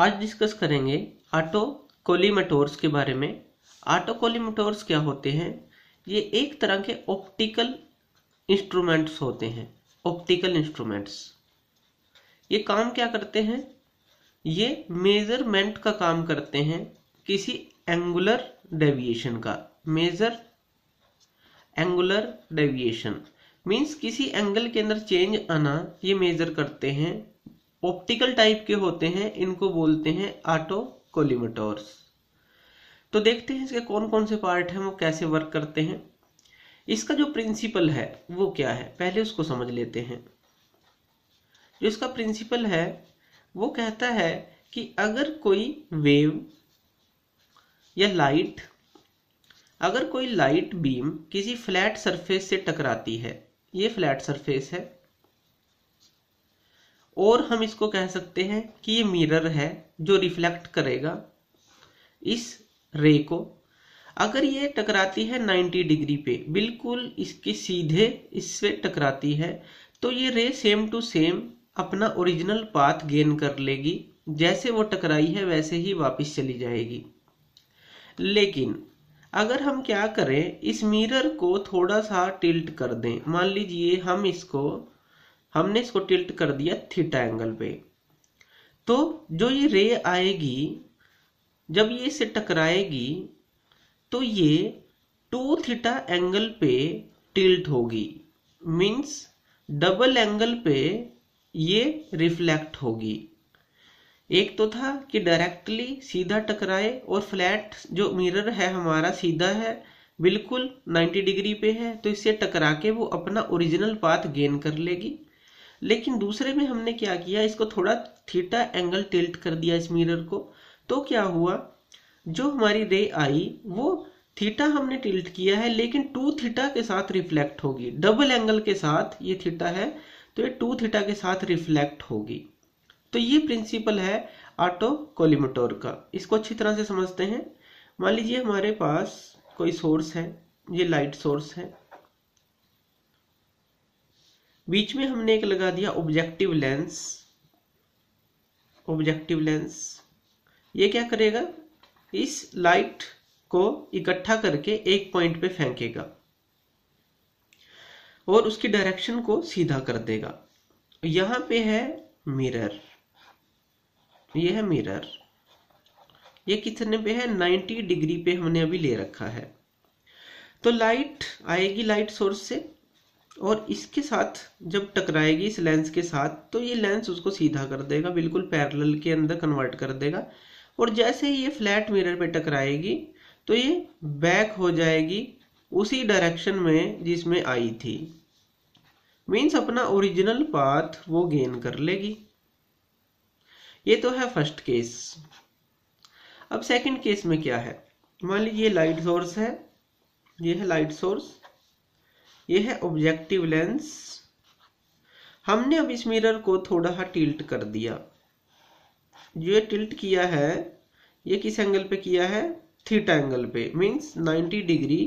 आज डिस्कस करेंगे ऑटो कोलीमेटोर्स के बारे में ऑटो कोलीमेटोर्स क्या होते हैं ये एक तरह के ऑप्टिकल इंस्ट्रूमेंट्स होते हैं ऑप्टिकल इंस्ट्रूमेंट्स ये काम क्या करते हैं ये मेजरमेंट का काम करते हैं किसी एंगुलर डेविएशन का मेजर एंगुलर डेविएशन मींस किसी एंगल के अंदर चेंज आना ये मेजर करते हैं ऑप्टिकल टाइप के होते हैं इनको बोलते हैं कोलिमेटोर्स तो देखते हैं इसके कौन कौन से पार्ट हैं वो कैसे वर्क करते हैं इसका जो प्रिंसिपल है वो क्या है पहले उसको समझ लेते हैं जो इसका प्रिंसिपल है वो कहता है कि अगर कोई वेव या लाइट अगर कोई लाइट बीम किसी फ्लैट सरफेस से टकराती है ये फ्लैट सरफेस है और हम इसको कह सकते हैं कि ये मिरर है जो रिफ्लेक्ट करेगा इस रे को अगर ये टकराती है 90 डिग्री पे बिल्कुल इसके सीधे इससे टकराती है तो ये रे सेम टू सेम अपना ओरिजिनल पाथ गेन कर लेगी जैसे वो टकराई है वैसे ही वापस चली जाएगी लेकिन अगर हम क्या करें इस मिरर को थोड़ा सा टिल्ट कर दें मान लीजिए हम इसको हमने इसको टिल्ट कर दिया थीटा एंगल पे तो जो ये रे आएगी जब ये इसे टकराएगी तो ये टू थीटा एंगल पे टिल्ट होगी मींस डबल एंगल पे ये रिफ्लेक्ट होगी एक तो था कि डायरेक्टली सीधा टकराए और फ्लैट जो मिरर है हमारा सीधा है बिल्कुल 90 डिग्री पे है तो इससे टकरा के वो अपना ओरिजिनल पाथ गेन कर लेगी लेकिन दूसरे में हमने क्या किया इसको थोड़ा थीटा एंगल टिल्ट कर दिया इस मिरर को तो क्या हुआ जो हमारी रे आई वो थीटा हमने टिल्ट किया है लेकिन टू थीटा के साथ रिफ्लेक्ट होगी डबल एंगल के साथ ये थीटा है तो ये टू थीटा के साथ रिफ्लेक्ट होगी तो ये प्रिंसिपल है ऑटो कोलिमेटोर का इसको अच्छी तरह से समझते हैं मान लीजिए हमारे पास कोई सोर्स है ये लाइट सोर्स है बीच में हमने एक लगा दिया ऑब्जेक्टिव लेंस ऑब्जेक्टिव लेंस ये क्या करेगा इस लाइट को इकट्ठा करके एक पॉइंट पे फेंकेगा और उसकी डायरेक्शन को सीधा कर देगा यहां पे है मिरर ये है मिरर ये कितने पे है 90 डिग्री पे हमने अभी ले रखा है तो लाइट आएगी लाइट सोर्स से और इसके साथ जब टकराएगी इस लेंस के साथ तो ये लेंस उसको सीधा कर देगा बिल्कुल पैरेलल के अंदर कन्वर्ट कर देगा और जैसे ही ये फ्लैट मिरर पे टकराएगी तो ये बैक हो जाएगी उसी डायरेक्शन में जिसमें आई थी मीन्स अपना ओरिजिनल पाथ वो गेन कर लेगी ये तो है फर्स्ट केस अब सेकंड केस में क्या है मान लीजिए लाइट सोर्स है ये है लाइट सोर्स ये है ऑब्जेक्टिव लेंस हमने अब इस मिरर को थोड़ा सा टिल्ट कर दिया जो ये टिल्ट किया है ये किस एंगल पे किया है थीटा एंगल पे means 90 degree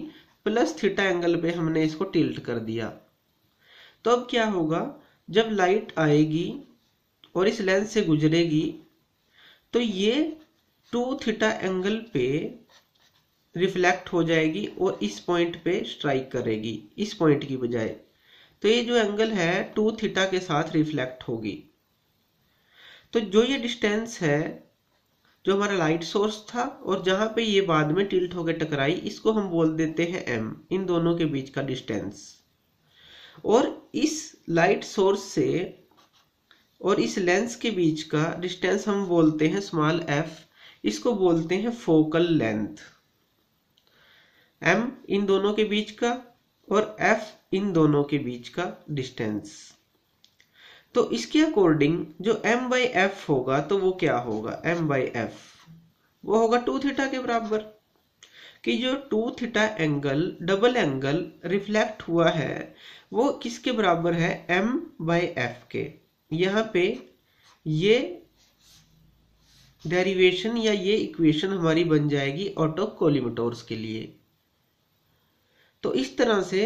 plus theta angle पे हमने इसको टिल्ट कर दिया तो अब क्या होगा जब लाइट आएगी और इस लेंस से गुजरेगी तो ये टू थीटा एंगल पे रिफ्लेक्ट हो जाएगी और इस पॉइंट पे स्ट्राइक करेगी इस पॉइंट की बजाय तो ये जो एंगल है टू थीटा के साथ रिफ्लेक्ट होगी तो जो ये डिस्टेंस है जो हमारा लाइट सोर्स था और जहां पे ये बाद में टिल्ट होकर टकराई इसको हम बोल देते हैं एम इन दोनों के बीच का डिस्टेंस और इस लाइट सोर्स से और इस लेंस के बीच का डिस्टेंस हम बोलते हैं स्मॉल एफ इसको बोलते हैं फोकल लेंथ एम इन दोनों के बीच का और एफ इन दोनों के बीच का डिस्टेंस तो इसके अकॉर्डिंग जो एम बाई एफ होगा तो वो क्या होगा एम बाई एफ वो होगा टू थीटा के बराबर कि जो two theta angle double angle reflect हुआ है वो किसके बराबर है एम बाई एफ के यहाँ पे ये डेरिवेशन या ये इक्वेशन हमारी बन जाएगी ऑटो कोलिमेटोर्स के लिए तो इस तरह से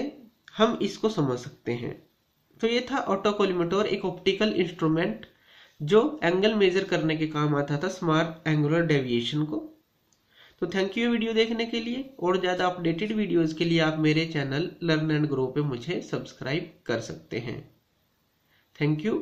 हम इसको समझ सकते हैं तो ये था ऑटोकोलिमेटर एक ऑप्टिकल इंस्ट्रूमेंट जो एंगल मेजर करने के काम आता था स्मार्ट एंगुलर डेविएशन को तो थैंक यू वीडियो देखने के लिए और ज़्यादा अपडेटेड वीडियोस के लिए आप मेरे चैनल लर्न एंड ग्रो पे मुझे सब्सक्राइब कर सकते हैं थैंक यू